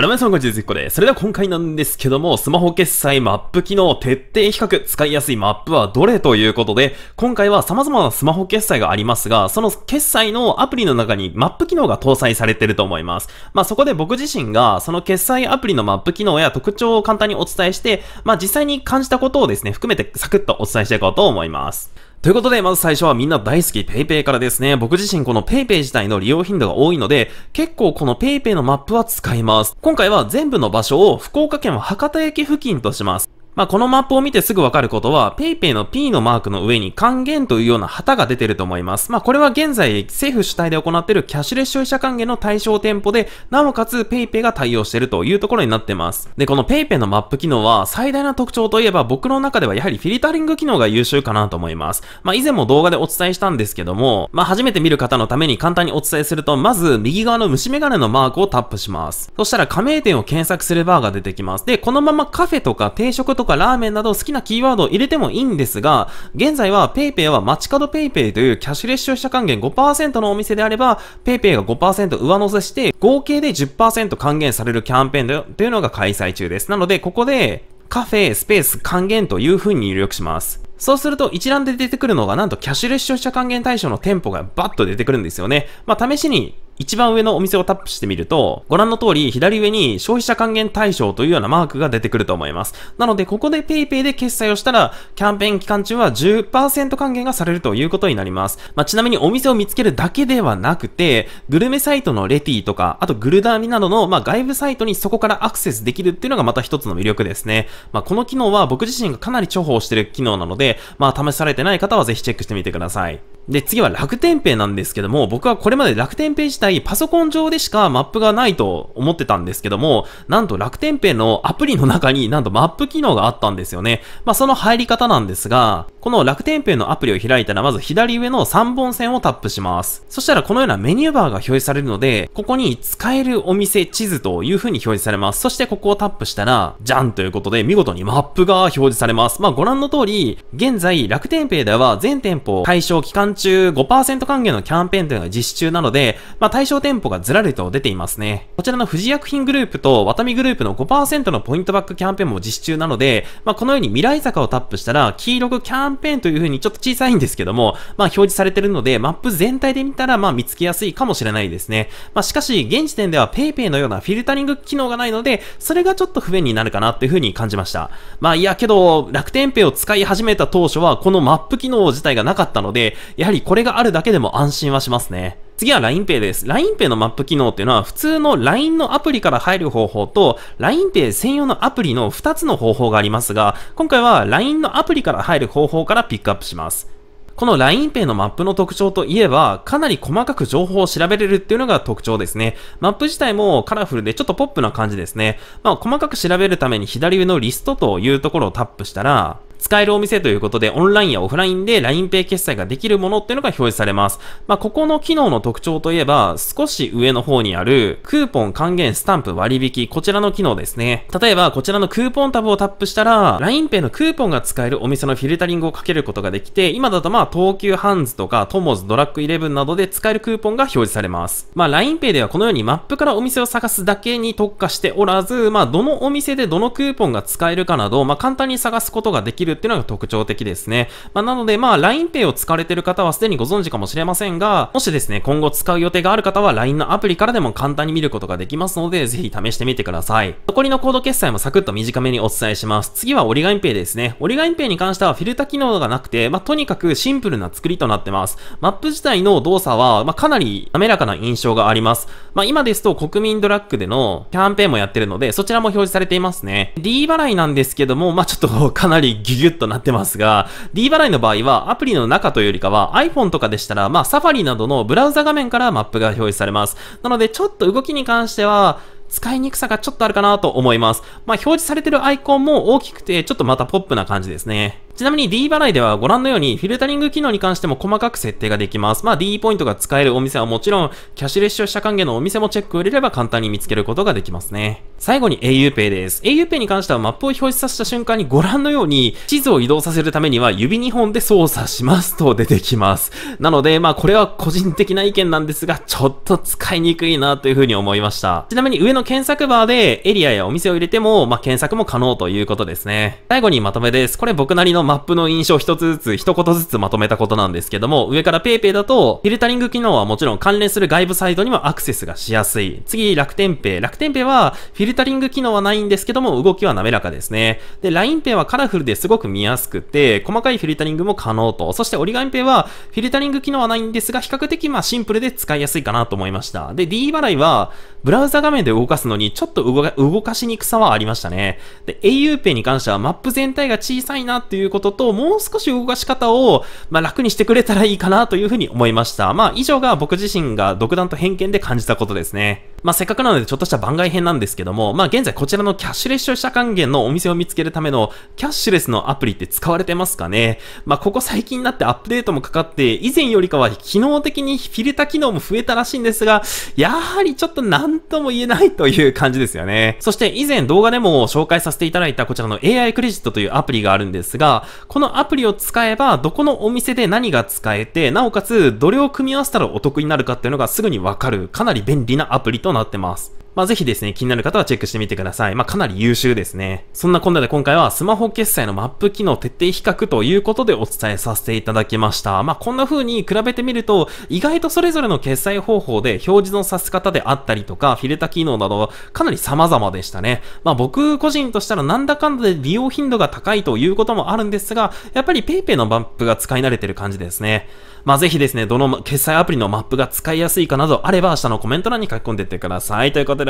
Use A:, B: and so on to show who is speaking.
A: あら皆さんこんにちは、ずっこです。それでは今回なんですけども、スマホ決済マップ機能徹底比較、使いやすいマップはどれということで、今回は様々なスマホ決済がありますが、その決済のアプリの中にマップ機能が搭載されてると思います。まあそこで僕自身が、その決済アプリのマップ機能や特徴を簡単にお伝えして、まあ実際に感じたことをですね、含めてサクッとお伝えしていこうと思います。ということで、まず最初はみんな大好き PayPay からですね。僕自身この PayPay 自体の利用頻度が多いので、結構この PayPay のマップは使います。今回は全部の場所を福岡県は博多駅付近とします。まあ、このマップを見てすぐわかることは、PayPay の P のマークの上に還元というような旗が出てると思います。まあ、これは現在政府主体で行っているキャッシュレス消費者還元の対象店舗で、なおかつ PayPay が対応しているというところになってます。で、この PayPay のマップ機能は最大の特徴といえば僕の中ではやはりフィルタリング機能が優秀かなと思います。まあ、以前も動画でお伝えしたんですけども、まあ、初めて見る方のために簡単にお伝えすると、まず右側の虫眼鏡のマークをタップします。そしたら加盟店を検索するバーが出てきます。で、このままカフェとか定食とかかラーメンなど好きなキーワードを入れてもいいんですが、現在は PayPay は街角 PayPay というキャッシュレス消費者還元5%のお店であれば、PayPay が5%上乗せして、合計で10%還元されるキャンペーンというのが開催中です。なので、ここで、カフェ、スペース、還元という風に入力します。そうすると一覧で出てくるのがなんとキャッシュレス消費者還元対象の店舗がバッと出てくるんですよね。まあ試しに一番上のお店をタップしてみると、ご覧の通り左上に消費者還元対象というようなマークが出てくると思います。なので、ここで PayPay で決済をしたら、キャンペーン期間中は10%還元がされるということになります。まあ、ちなみにお店を見つけるだけではなくて、グルメサイトのレティとか、あとグルダーミなどの、まあ、外部サイトにそこからアクセスできるっていうのがまた一つの魅力ですね。まあ、この機能は僕自身がかなり重宝してる機能なので、まあ、試されてない方はぜひチェックしてみてください。で、次は楽天ペイなんですけども、僕はこれまで楽天ペイ自体パソコン上でしかマップがないと思ってたんですけども、なんと楽天ペイのアプリの中になんとマップ機能があったんですよね。まあ、その入り方なんですが、この楽天ペイのアプリを開いたら、まず左上の3本線をタップします。そしたらこのようなメニューバーが表示されるので、ここに使えるお店地図という風に表示されます。そしてここをタップしたら、じゃんということで見事にマップが表示されます。まあご覧の通り、現在楽天ペイでは全店舗対象期間中5%還元のキャンペーンというのが実施中なので、まあ対象店舗がずらりと出ていますね。こちらの富士薬品グループとワタミグループの5%のポイントバックキャンペーンも実施中なので、まあこのように未来坂をタップしたら黄色くキャンンペーンという風にちょっと小さいんですけども、まあ表示されてるので、マップ全体で見たらまあ見つけやすいかもしれないですね。まあしかし、現時点では PayPay のようなフィルタリング機能がないので、それがちょっと不便になるかなっていう風に感じました。まあいやけど、楽天ペイを使い始めた当初はこのマップ機能自体がなかったので、やはりこれがあるだけでも安心はしますね。次は LINEPay です。LINEPay のマップ機能っていうのは普通の LINE のアプリから入る方法と LINEPay 専用のアプリの2つの方法がありますが、今回は LINE のアプリから入る方法からピックアップします。この LINEPay のマップの特徴といえば、かなり細かく情報を調べれるっていうのが特徴ですね。マップ自体もカラフルでちょっとポップな感じですね。まあ、細かく調べるために左上のリストというところをタップしたら、使えるお店ということで、オンラインやオフラインで LINEPay 決済ができるものっていうのが表示されます。まあ、ここの機能の特徴といえば、少し上の方にある、クーポン還元スタンプ割引、こちらの機能ですね。例えば、こちらのクーポンタブをタップしたら、LINEPay のクーポンが使えるお店のフィルタリングをかけることができて、今だとまあ、東急ハンズとか、トモズ、ドラッグイレブンなどで使えるクーポンが表示されます。まあ、LINEPay ではこのようにマップからお店を探すだけに特化しておらず、まあ、どのお店でどのクーポンが使えるかなど、まあ、簡単に探すことができるグっていうのが特徴的ですね。まあ、なので、まあ、LINEPay を使われている方はすでにご存知かもしれませんが、もしですね、今後使う予定がある方は LINE のアプリからでも簡単に見ることができますので、ぜひ試してみてください。残りのコード決済もサクッと短めにお伝えします。次はオリガインペイですね。オリガインペイに関してはフィルタ機能がなくて、まあ、とにかくシンプルな作りとなってます。マップ自体の動作は、まあ、かなり滑らかな印象があります。まあ、今ですと国民ドラッグでのキャンペーンもやってるので、そちらも表示されていますね。D 払いなんですけども、まあ、ちょっとかなりギギュッとなってますが、D 払いの場合はアプリの中というよりかは iPhone とかでしたら、まあ Safari などのブラウザ画面からマップが表示されます。なのでちょっと動きに関しては、使いにくさがちょっとあるかなと思います。まあ、表示されてるアイコンも大きくて、ちょっとまたポップな感じですね。ちなみに D 払いではご覧のようにフィルタリング機能に関しても細かく設定ができます。まあ D ポイントが使えるお店はもちろん、キャッシュレス消費者還元のお店もチェックを入れれば簡単に見つけることができますね。最後に auPay です。auPay に関してはマップを表示させた瞬間にご覧のように、地図を移動させるためには指2本で操作しますと出てきます。なので、まあこれは個人的な意見なんですが、ちょっと使いにくいなというふうに思いました。ちなみに上の検索バーでエリアやお店を入れても、まあ検索も可能ということですね。最後にまとめです。これ僕なりのマップの印象一つずつ、一言ずつまとめたことなんですけども、上から PayPay だと、フィルタリング機能はもちろん関連する外部サイトにもアクセスがしやすい。次、楽天 Pay。楽天 Pay は、フィルタリング機能はないんですけども、動きは滑らかですね。で、LINE Pay はカラフルですごく見やすくて、細かいフィルタリングも可能と。そして、オリガンペイは、フィルタリング機能はないんですが、比較的まあシンプルで使いやすいかなと思いました。で、D 払いは、ブラウザ画面で動かすのに、ちょっと動かしにくさはありましたね。で、auPay に関しては、マップ全体が小さいなっていうことことと、もう少し動かし方を、まあ、楽にしてくれたらいいかなというふうに思いました。まあ、以上が僕自身が独断と偏見で感じたことですね。まあ、せっかくなのでちょっとした番外編なんですけども、まあ、現在こちらのキャッシュレス消費者還元のお店を見つけるためのキャッシュレスのアプリって使われてますかねまあ、ここ最近になってアップデートもかかって、以前よりかは機能的にフィルタ機能も増えたらしいんですが、やはりちょっと何とも言えないという感じですよね。そして以前動画でも紹介させていただいたこちらの AI クレジットというアプリがあるんですが、このアプリを使えば、どこのお店で何が使えて、なおかつ、どれを組み合わせたらお得になるかっていうのがすぐにわかる、かなり便利なアプリとなってます。まあ、ぜひですね、気になる方はチェックしてみてください。まあ、かなり優秀ですね。そんなこんなで今回はスマホ決済のマップ機能徹底比較ということでお伝えさせていただきました。まあ、こんな風に比べてみると、意外とそれぞれの決済方法で表示のさせ方であったりとか、フィルタ機能など、かなり様々でしたね。まあ、僕個人としたらなんだかんだで利用頻度が高いということもあるんですが、やっぱり PayPay のマップが使い慣れてる感じですね。まあ、ぜひですね、どの決済アプリのマップが使いやすいかなどあれば、下のコメント欄に書き込んでってください。ということで、